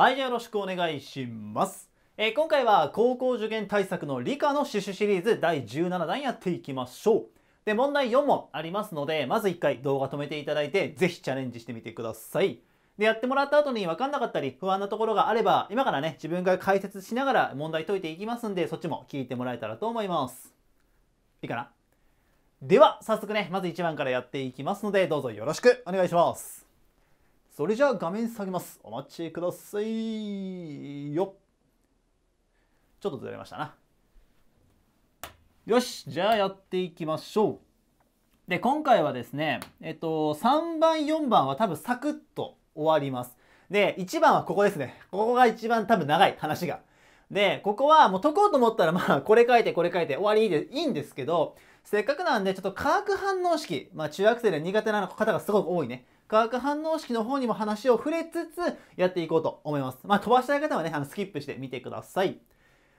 はい、じゃあよろしくお願いします。えー、今回は高校受験対策の理科の死守シリーズ第17弾やっていきましょう。で、問題4問ありますので、まず1回動画止めていただいて、是非チャレンジしてみてください。で、やってもらった後に分かんなかったり、不安なところがあれば、今からね、自分が解説しながら問題解いていきますんで、そっちも聞いてもらえたらと思います。いいかなでは、早速ね、まず1番からやっていきますので、どうぞよろしくお願いします。それじゃあ画面下げます。お待ちくださいよ。ちょっとずれましたな。よし、じゃあやっていきましょう。で、今回はですね、えっと、3番、4番は多分サクッと終わります。で、1番はここですね。ここが一番多分長い話が。で、ここはもう解こうと思ったら、まあ、これ書いて、これ書いて終わりでいいんですけど、せっかくなんで、ちょっと化学反応式、まあ、中学生で苦手な方がすごく多いね。化学反応式の方にも話を触れつつやっていこうと思います。まあ、飛ばしたい方はね、あのスキップしてみてください。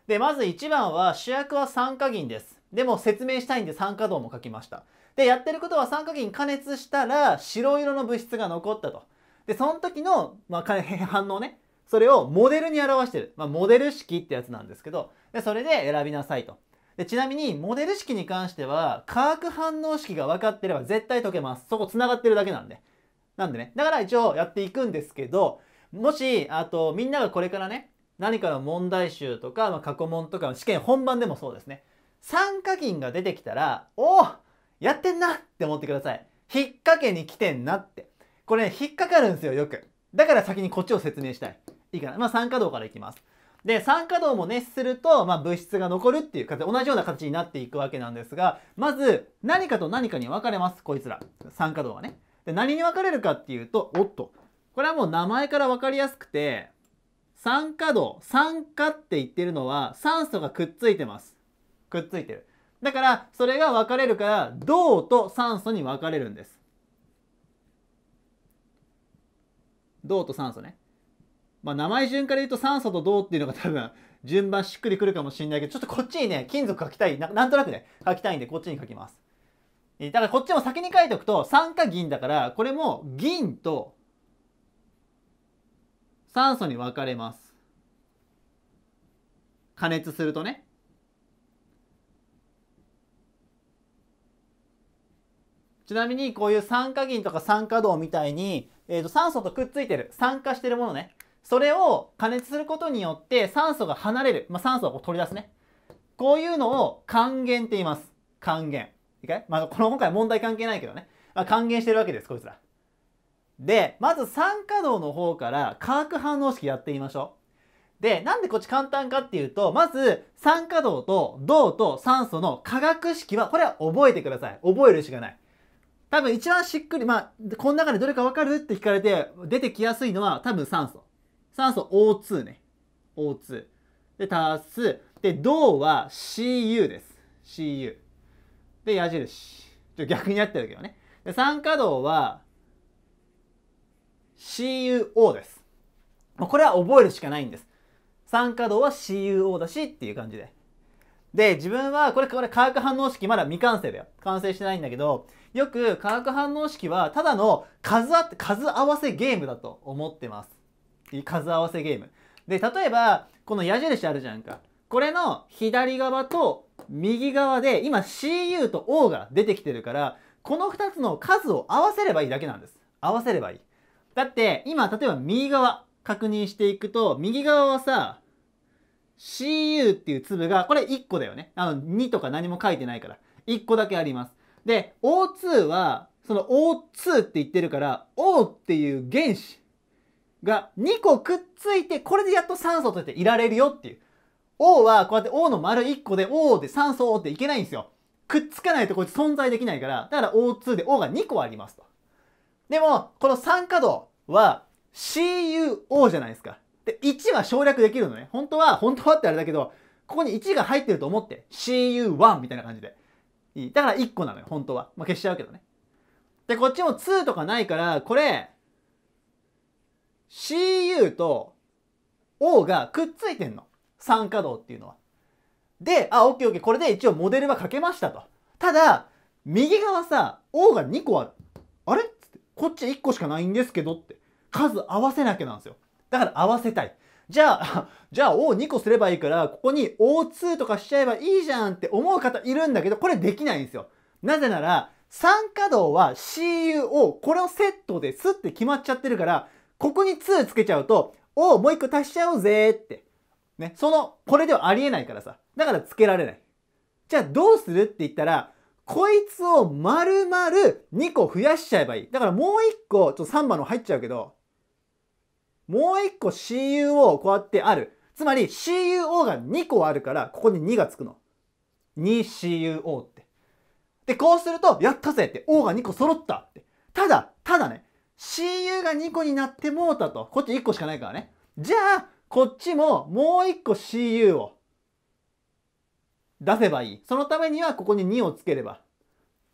で、まず1番は主役は酸化銀です。でも説明したいんで酸化銅も書きました。で、やってることは酸化銀加熱したら白色の物質が残ったと。で、その時の、まあ、反応ね。それをモデルに表してる。まあ、モデル式ってやつなんですけど、で、それで選びなさいと。で、ちなみに、モデル式に関しては、化学反応式が分かってれば絶対解けます。そこ繋がってるだけなんで。なんでね。だから一応やっていくんですけど、もし、あと、みんながこれからね、何かの問題集とか、まあ、過去問とかの試験本番でもそうですね。参加金が出てきたら、おおやってんなって思ってください。引っ掛けに来てんなって。これ、ね、引っ掛かるんですよ、よく。だから先にこっちを説明したい。いいかな。まあ、酸化銅からいきます。で、酸化銅も熱すると、まあ、物質が残るっていう形、同じような形になっていくわけなんですが、まず、何かと何かに分かれます、こいつら。酸化銅はね。で何に分かれるかっていうとおっとこれはもう名前から分かりやすくて酸化度酸化って言ってるのは酸素がくっついてますくっついてるだからそれが分かれるから銅と酸素に分かれるんです銅と酸素ねまあ名前順から言うと酸素と銅っていうのが多分順番しっくりくるかもしれないけどちょっとこっちにね金属書きたいなんとなくね書きたいんでこっちに書きますだからこっちも先に書いておくと酸化銀だからこれも銀と酸素に分かれます。加熱するとね。ちなみにこういう酸化銀とか酸化銅みたいに、えー、と酸素とくっついてる酸化してるものねそれを加熱することによって酸素が離れる、まあ、酸素を取り出すねこういうのを還元って言います還元いいかいまあ、この今回問題関係ないけどね。まあ、還元してるわけです、こいつら。で、まず酸化銅の方から化学反応式やってみましょう。で、なんでこっち簡単かっていうと、まず酸化銅と銅と酸素の化学式は、これは覚えてください。覚えるしかない。多分一番しっくり、まあ、この中でどれかわかるって聞かれて出てきやすいのは多分酸素。酸素 O2 ね。O2。で、足す。で、銅は CU です。CU。で、矢印。ちょ逆にやってるけどね。で、三化銅は CUO です。これは覚えるしかないんです。三化銅は CUO だしっていう感じで。で、自分は、これ、これ化学反応式まだ未完成だよ。完成してないんだけど、よく化学反応式はただの数あ数合わせゲームだと思ってます。数合わせゲーム。で、例えば、この矢印あるじゃんか。これの左側と右側で今 CU と O が出てきてるからこの2つの数を合わせればいいだけなんです合わせればいいだって今例えば右側確認していくと右側はさ CU っていう粒がこれ1個だよねあの2とか何も書いてないから1個だけありますで O2 はその O2 って言ってるから O っていう原子が2個くっついてこれでやっと酸素としていられるよっていう O はこうやって O の丸1個で O で酸素っていけないんですよ。くっつかないとこいつ存在できないから、だから O2 で O が2個ありますと。でも、この酸化度は CuO じゃないですか。で、1は省略できるのね。本当は、本当はってあれだけど、ここに1が入ってると思って、CU1 みたいな感じで。いい。だから1個なのよ、本当は。まあ、消しちゃうけどね。で、こっちも2とかないから、これ、CU と O がくっついてんの。酸化銅っていうのは。で、あ、オッケーオッケー、これで一応モデルは書けましたと。ただ、右側さ、O が2個ある。あれつって、こっち1個しかないんですけどって。数合わせなきゃなんですよ。だから合わせたい。じゃあ、じゃあ O2 個すればいいから、ここに O2 とかしちゃえばいいじゃんって思う方いるんだけど、これできないんですよ。なぜなら、酸化銅は CUO、これをセットですって決まっちゃってるから、ここに2つけちゃうと、O もう1個足しちゃおうぜって。ね。その、これではありえないからさ。だからつけられない。じゃあどうするって言ったら、こいつを丸々2個増やしちゃえばいい。だからもう1個、ちょっと3番の入っちゃうけど、もう1個 CUO をこうやってある。つまり CUO が2個あるから、ここに2がつくの。2CUO って。で、こうすると、やったぜって、O が2個揃ったって。ただ、ただね、CU が2個になってもうたと。こっち1個しかないからね。じゃあ、こっちももう一個 CU を出せばいい。そのためにはここに2をつければ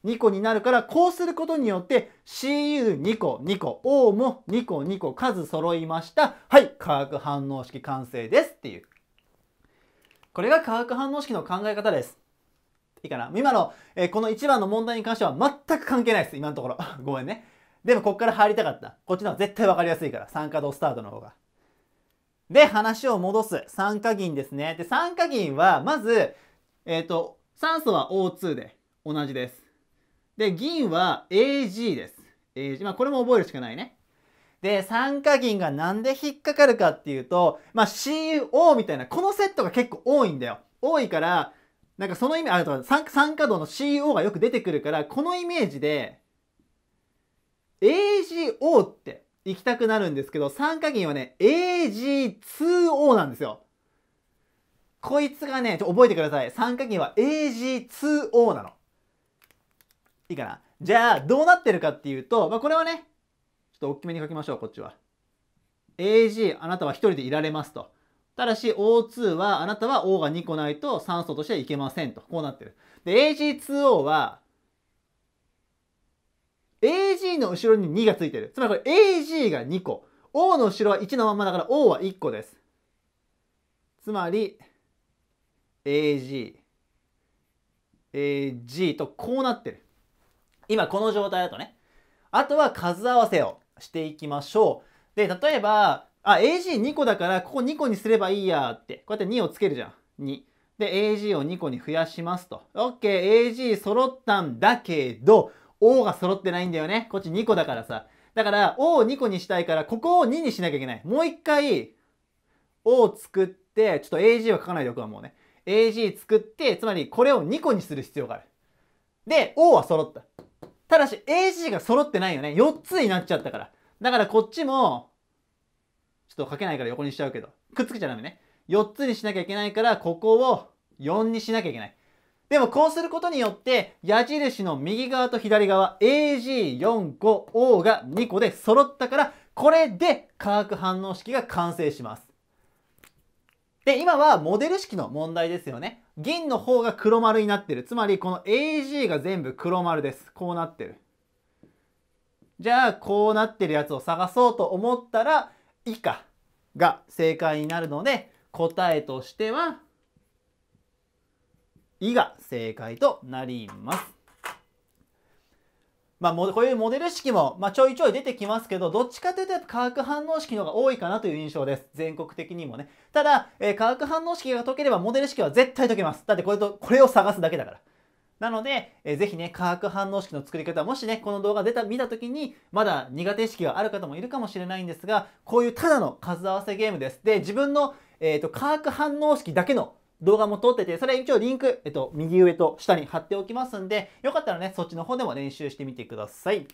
2個になるからこうすることによって CU2 個2個 O も2個2個数揃いました。はい、化学反応式完成ですっていう。これが化学反応式の考え方です。いいかな今の、えー、この1番の問題に関しては全く関係ないです。今のところ。ごめんね。でもこっから入りたかった。こっちの方が絶対分かりやすいから。酸化度スタートの方が。で、話を戻す。酸化銀ですね。で、酸化銀は、まず、えっ、ー、と、酸素は O2 で同じです。で、銀は AG です。AG。まあ、これも覚えるしかないね。で、酸化銀がなんで引っかかるかっていうと、まあ、CO みたいな、このセットが結構多いんだよ。多いから、なんかその意味、あと酸、酸化銅の CO がよく出てくるから、このイメージで、AGO って行きたくなるんですけど、酸化銀はね、AG2O なんですよ。こいつがね、ちょ覚えてください。酸化銀は AG2O なの。いいかなじゃあ、どうなってるかっていうと、まあ、これはね、ちょっと大きめに書きましょう、こっちは。AG、あなたは1人でいられますと。ただし O2 はあなたは O が2個ないと酸素としてはいけませんと。こうなってる。で、AG2O はの後ろに2がついてる。つまりこれ AG が2個。O の後ろは1のままだから O は1個です。つまり AG。AG とこうなってる。今この状態だとね。あとは数合わせをしていきましょう。で、例えば、あ、AG2 個だからここ2個にすればいいやって。こうやって2をつけるじゃん。2。で、AG を2個に増やしますと。OK、AG 揃ったんだけど、O が揃ってないんだよね。こっち2個だからさ。だから O を2個にしたいから、ここを2にしなきゃいけない。もう一回 O を作って、ちょっと AG は書かないでおくわ、もうね。AG 作って、つまりこれを2個にする必要がある。で、O は揃った。ただし AG が揃ってないよね。4つになっちゃったから。だからこっちも、ちょっと書けないから横にしちゃうけど、くっつけちゃダメね。4つにしなきゃいけないから、ここを4にしなきゃいけない。でもこうすることによって矢印の右側と左側 AG45O が2個で揃ったからこれで化学反応式が完成します。で、今はモデル式の問題ですよね。銀の方が黒丸になってる。つまりこの AG が全部黒丸です。こうなってる。じゃあこうなってるやつを探そうと思ったら以下が正解になるので答えとしては「い」が正解となります。まあ、こういうモデル式も、まあ、ちょいちょい出てきますけど、どっちかというと化学反応式の方が多いかなという印象です。全国的にもね。ただ、えー、化学反応式が解ければモデル式は絶対解けます。だってこれと、これを探すだけだから。なので、えー、ぜひね、化学反応式の作り方、もしね、この動画出た、見た時に、まだ苦手意識がある方もいるかもしれないんですが、こういうただの数合わせゲームです。で、自分の、えっ、ー、と、化学反応式だけの動画も撮ってて、それ一応リンク、えっと、右上と下に貼っておきますんで、よかったらね、そっちの方でも練習してみてください。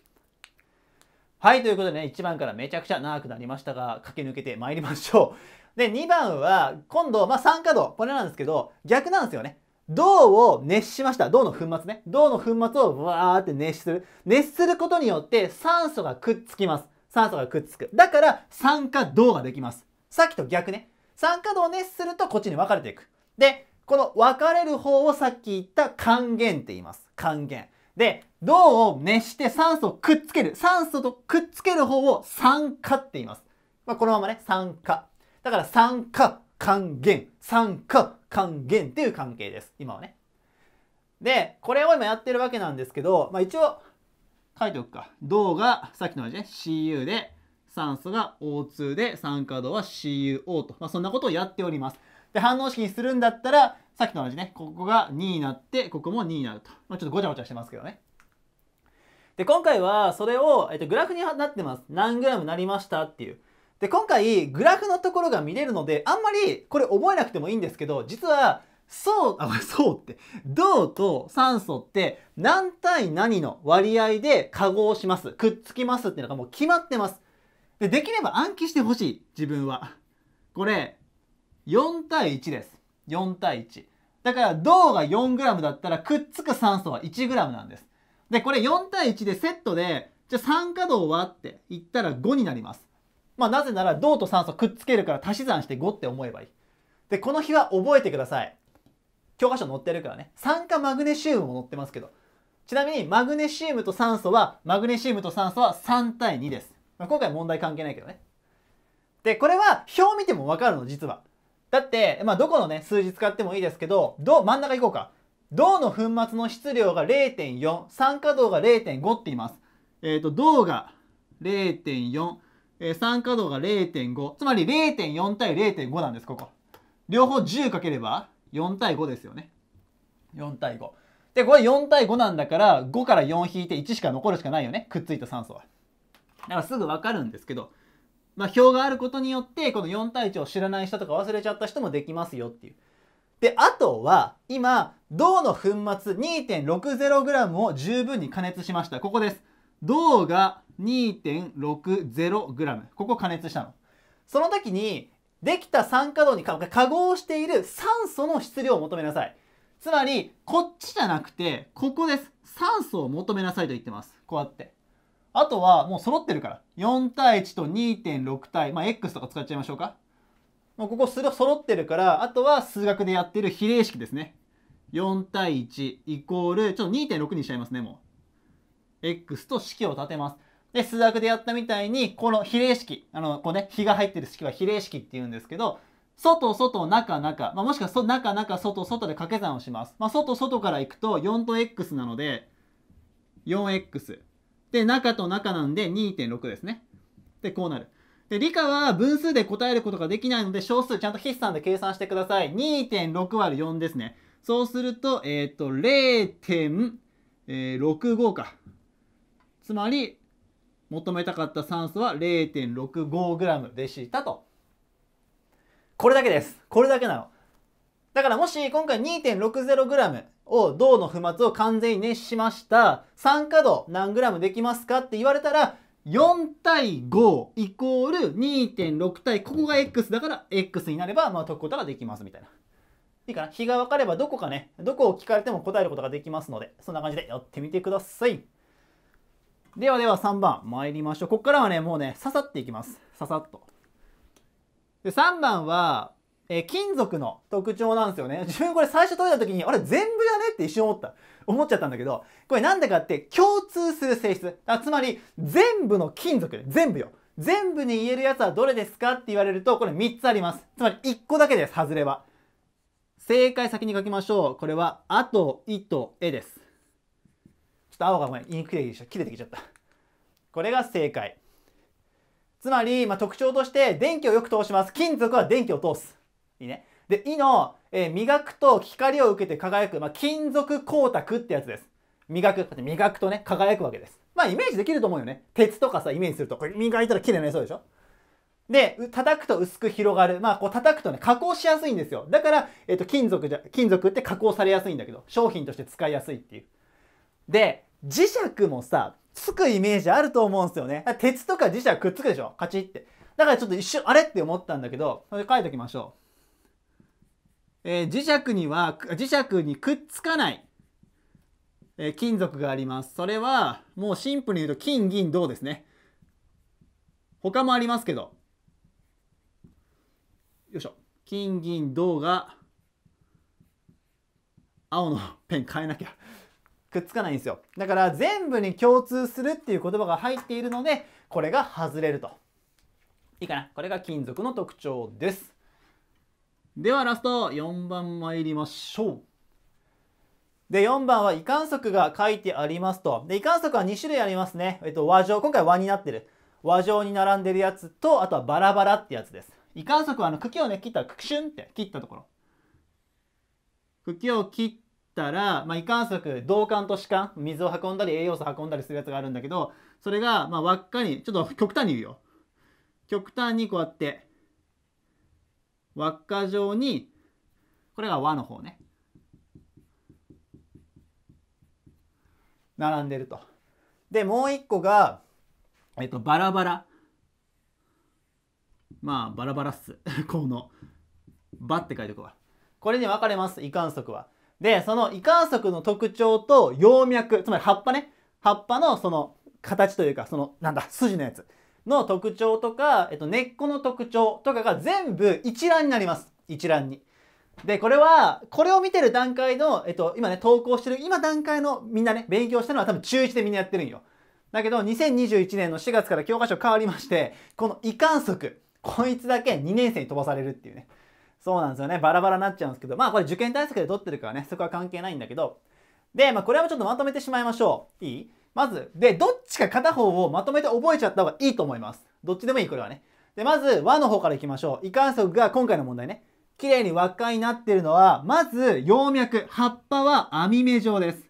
はい、ということでね、1番からめちゃくちゃ長くなりましたが、駆け抜けて参りましょう。で、2番は、今度、まあ、酸化銅、これなんですけど、逆なんですよね。銅を熱しました。銅の粉末ね。銅の粉末をわーって熱する。熱することによって酸素がくっつきます。酸素がくっつく。だから酸化銅ができます。さっきと逆ね。酸化銅を熱するとこっちに分かれていく。で、この分かれる方をさっき言った還元って言います。還元。で、銅を熱して酸素をくっつける。酸素とくっつける方を酸化って言います。まあ、このままね、酸化。だから酸化、還元。酸化、還元っていう関係です。今はね。で、これを今やってるわけなんですけど、まあ、一応書いておくか。銅がさっきの同じね、CU で、酸素が O2 で、酸化銅は CuO と。まあ、そんなことをやっております。で、反応式にするんだったら、さっきと同じね、ここが2になって、ここも2になると。まあ、ちょっとごちゃごちゃしてますけどね。で、今回はそれを、えっと、グラフになってます。何グラムなりましたっていう。で、今回、グラフのところが見れるので、あんまりこれ覚えなくてもいいんですけど、実は、そう、あ、そうって、銅と酸素って何対何の割合で化合します、くっつきますっていうのがもう決まってます。で、できれば暗記してほしい、自分は。これ、4対1です。4対1。だから銅が 4g だったらくっつく酸素は 1g なんです。で、これ4対1でセットで、じゃあ酸化銅はって言ったら5になります。まあなぜなら銅と酸素くっつけるから足し算して5って思えばいい。で、この日は覚えてください。教科書載ってるからね。酸化マグネシウムも載ってますけど。ちなみにマグネシウムと酸素は、マグネシウムと酸素は3対2です。まあ、今回問題関係ないけどね。で、これは表見てもわかるの、実は。だって、まあ、どこのね、数字使ってもいいですけど、銅、真ん中いこうか。銅の粉末の質量が0.4、酸化銅が0.5って言います。えっ、ー、と、銅が0.4、えー、酸化銅が0.5、つまり0.4対0.5なんです、ここ。両方10かければ4対5ですよね。4対5。で、これ4対5なんだから、5から4引いて1しか残るしかないよね。くっついた酸素は。だからすぐわかるんですけど、まあ、表があることによって、この4対1を知らない人とか忘れちゃった人もできますよっていう。で、あとは、今、銅の粉末 2.60g を十分に加熱しました。ここです。銅が 2.60g。ここ加熱したの。その時に、できた酸化銅に化合している酸素の質量を求めなさい。つまり、こっちじゃなくて、ここです。酸素を求めなさいと言ってます。こうやって。あとはもう揃ってるから。4対1と2.6対、まあ、x とか使っちゃいましょうか。もうここす揃ってるから、あとは数学でやってる比例式ですね。4対1イコール、ちょっと2.6にしちゃいますね、もう。x と式を立てます。で、数学でやったみたいに、この比例式、あの、こうね、比が入ってる式は比例式って言うんですけど、外、外、中、中、まあ、もしくはそ中、中、外、外で掛け算をします。まあ、外、外からいくと4と x なので、4x。で、中と中なんで2.6ですね。で、こうなる。で、理科は分数で答えることができないので、小数ちゃんと筆算で計算してください。2.6割4ですね。そうすると、えっ、ー、と、0.65か。つまり、求めたかった酸素は 0.65g でしたと。これだけです。これだけなの。だからもし今回 2.60g を銅の粉末を完全に熱しました酸化度何グラムできますかって言われたら4対5イコール2.6対ここが X だから X になればまあ解くことができますみたいな。いいかな日が分かればどこかねどこを聞かれても答えることができますのでそんな感じでやってみてください。ではでは3番参りましょう。ここからはねもうねささっていきます。ささっと。で3番はえ金属の特徴なんですよね。自分これ最初解いた時に、あれ全部やねって一瞬思った。思っちゃったんだけど、これなんでかって共通する性質。つまり、全部の金属、全部よ。全部に言えるやつはどれですかって言われると、これ3つあります。つまり1個だけです、外れは。正解先に書きましょう。これは、あと、いと、えです。ちょっと青がごめん、インク切れてきちゃった。これが正解。つまり、まあ、特徴として電気をよく通します。金属は電気を通す。いいね。で、いの、えー、磨くと光を受けて輝く、まあ、金属光沢ってやつです。磨く、磨くとね、輝くわけです。まあ、イメージできると思うよね。鉄とかさ、イメージすると、これ磨いたら綺麗になりそうでしょで、叩くと薄く広がる。まあ、こう叩くとね、加工しやすいんですよ。だから、えっ、ー、と、金属じゃ、金属って加工されやすいんだけど、商品として使いやすいっていう。で、磁石もさ、つくイメージあると思うんですよね。鉄とか磁石くっつくでしょカチって。だからちょっと一瞬、あれって思ったんだけど、それ書いときましょう。えー、磁石には磁石にくっつかない、えー、金属がありますそれはもうシンプルに言うと金銀銅ですね他もありますけどよいしょ金銀銅が青の ペン変えなきゃくっつかないんですよだから全部に共通するっていう言葉が入っているのでこれが外れるといいかなこれが金属の特徴ですではラスト4番参りましょうで4番は胃管則が書いてありますとで移管則は2種類ありますね、えっと、和状今回和になってる和状に並んでるやつとあとはバラバラってやつです胃管則はあの茎をね切ったらクシュンって切ったところ茎を切ったら、まあ、移管則導管と歯間水を運んだり栄養素運んだりするやつがあるんだけどそれが、まあ、輪っかにちょっと極端に言うよ極端にこうやって輪っか状にこれが輪の方ね並んでると。でもう一個が、えっと、バラバラまあバラバラっす この「ば」って書いておくわ。これに分かれます胃観測は。でその胃観測の特徴と葉脈つまり葉っぱね葉っぱのその形というかそのなんだ筋のやつの特徴とか、えっと、根っこの特徴とかが全部一覧になります。一覧に。で、これは、これを見てる段階の、えっと、今ね、投稿してる、今段階のみんなね、勉強したのは多分中1でみんなやってるんよ。だけど、2021年の4月から教科書変わりまして、この移管測、こいつだけ2年生に飛ばされるっていうね。そうなんですよね。バラバラになっちゃうんですけど、まあこれ受験対策で取ってるからね、そこは関係ないんだけど。で、まあこれはちょっとまとめてしまいましょう。いいまず、で、どっちか片方をまとめて覚えちゃった方がいいと思います。どっちでもいい、これはね。で、まず、和の方からいきましょう。胃管束が今回の問題ね。綺麗に輪っかになってるのは、まず、葉脈、葉っぱは網目状です。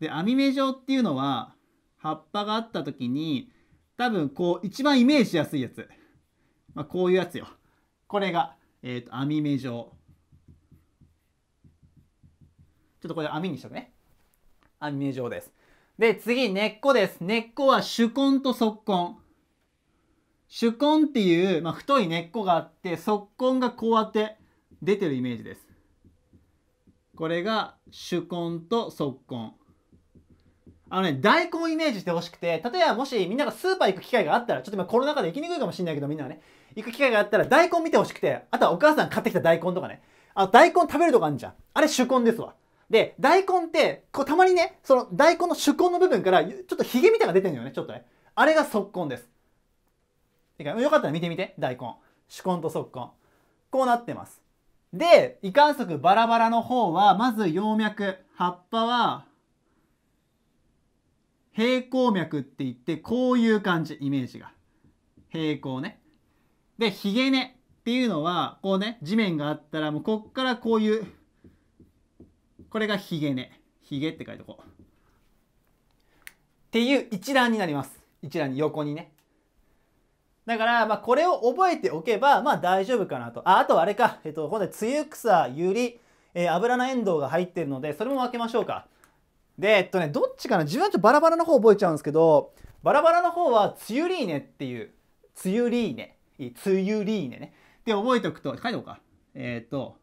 で、網目状っていうのは、葉っぱがあった時に、多分こう、一番イメージしやすいやつ。まあ、こういうやつよ。これが、えっ、ー、と、網目状。ちょっとこれ網にしとくね。網目状です。で、次、根っこです。根っこは主根と側根。主根っていう、まあ、太い根っこがあって、側根がこうやって出てるイメージです。これが主根と側根。あのね、大根イメージしてほしくて、例えばもしみんながスーパー行く機会があったら、ちょっと今コロナ禍で行きにくいかもしれないけど、みんなはね、行く機会があったら大根見てほしくて、あとはお母さん買ってきた大根とかね、あ、大根食べるとこあるじゃん。あれ主根ですわ。で、大根って、こうたまにね、その大根の主根の部分からちょっとヒみたいなのが出てるのよね、ちょっとね。あれが側根です。てか、よかったら見てみて、大根。主根と側根。こうなってます。で、胃管束バラバラの方は、まず葉脈。葉っぱは、平行脈って言って、こういう感じ、イメージが。平行ね。で、ヒゲ根っていうのは、こうね、地面があったら、もうこっからこういう、これがひげねひげって書いとこうっていう一覧になります一覧に横にねだから、まあ、これを覚えておけば、まあ、大丈夫かなと。あ、あとあれか。えっと、今度で、梅雨草、ゆり、えー、油のエンドウが入ってるので、それも分けましょうか。で、えっとね、どっちかな自分はちょっとバラバラの方覚えちゃうんですけど、バラバラの方は、梅雨リーネっていう、梅雨リーネ、梅雨リーネね。で、覚えておくと、書いておこうか。えっ、と、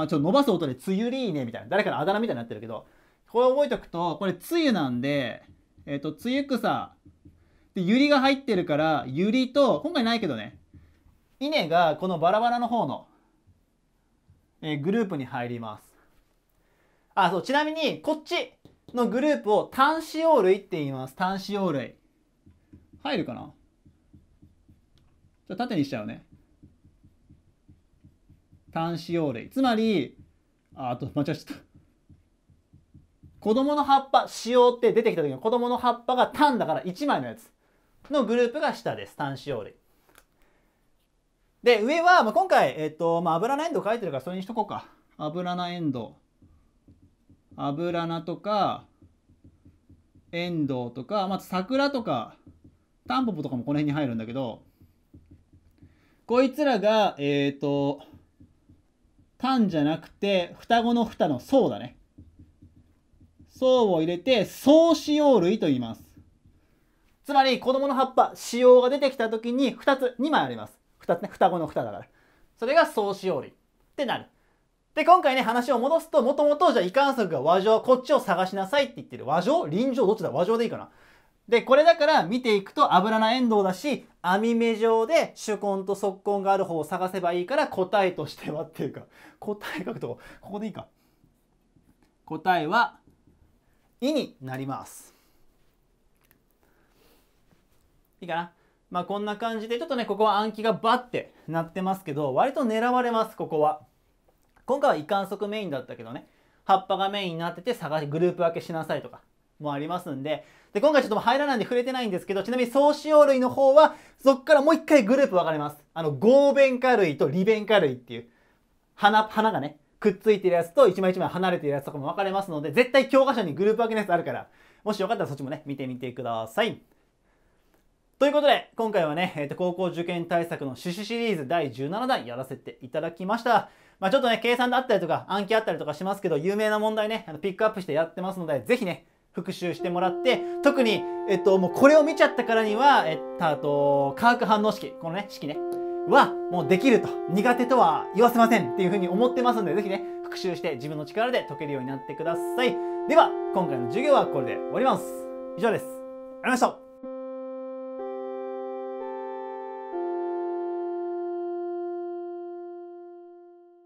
あちょっと伸ばす音で、つゆりーねみたいな、誰かのあだ名みたいになってるけど、これ覚えておくと、これ、つゆなんで、えっ、ー、と、つゆ草。で、ゆりが入ってるから、ゆりと、今回ないけどね、稲がこのバラバラの方の、えー、グループに入ります。あ、そう、ちなみに、こっちのグループを単子葉類って言います。単子葉類。入るかなじゃあ縦にしちゃうね。端子用例つまりああと間違えちゃった子供の葉っぱ子葉って出てきた時の子供の葉っぱが単だから1枚のやつのグループが下です単子葉類で上は、まあ、今回、えっ、とまあ、油菜エンド書いてるからそれにしとこうか油菜エンド油菜とかエンドウとか、まあ、桜とかタンポポとかもこの辺に入るんだけどこいつらがえっ、ー、と単じゃなくて、双子の蓋の層だね。層を入れて、層使用類と言います。つまり、子供の葉っぱ、使用が出てきた時に2つ、2枚あります。2つね、双子の蓋だから。それが層使用類ってなる。で、今回ね、話を戻すと、もともと、じゃあ、胃管則が和上、こっちを探しなさいって言ってる。和上臨場どっちだ和上でいいかなで、これだから見ていくと油なエンドウだし、網目状で主根と足根がある方を探せばいいから答えとしてはっていうか、答え書くとこ、ここでいいか。答えは、いになります。いいかなまあこんな感じで、ちょっとね、ここは暗記がバッてなってますけど、割と狙われます、ここは。今回は移管足メインだったけどね、葉っぱがメインになってて探し、グループ分けしなさいとか、もありますんで、で、今回ちょっと入らないんで触れてないんですけど、ちなみに総使用類の方は、そっからもう一回グループ分かれます。あの、合弁化類と利弁化類っていう、花、花がね、くっついてるやつと一枚一枚離れてるやつとかも分かれますので、絶対教科書にグループ分けのやつあるから、もしよかったらそっちもね、見てみてください。ということで、今回はね、えっ、ー、と、高校受験対策の趣旨シリーズ第17弾やらせていただきました。まあ、ちょっとね、計算だったりとか、暗記あったりとかしますけど、有名な問題ね、あのピックアップしてやってますので、ぜひね、復習してもらって特に、えっと、もうこれを見ちゃったからには、えっと、あと化学反応式このね式ねはもうできると苦手とは言わせませんっていうふうに思ってますので是非ね復習して自分の力で解けるようになってくださいでは今回の授業はこれで終わります以上ですありがとうございました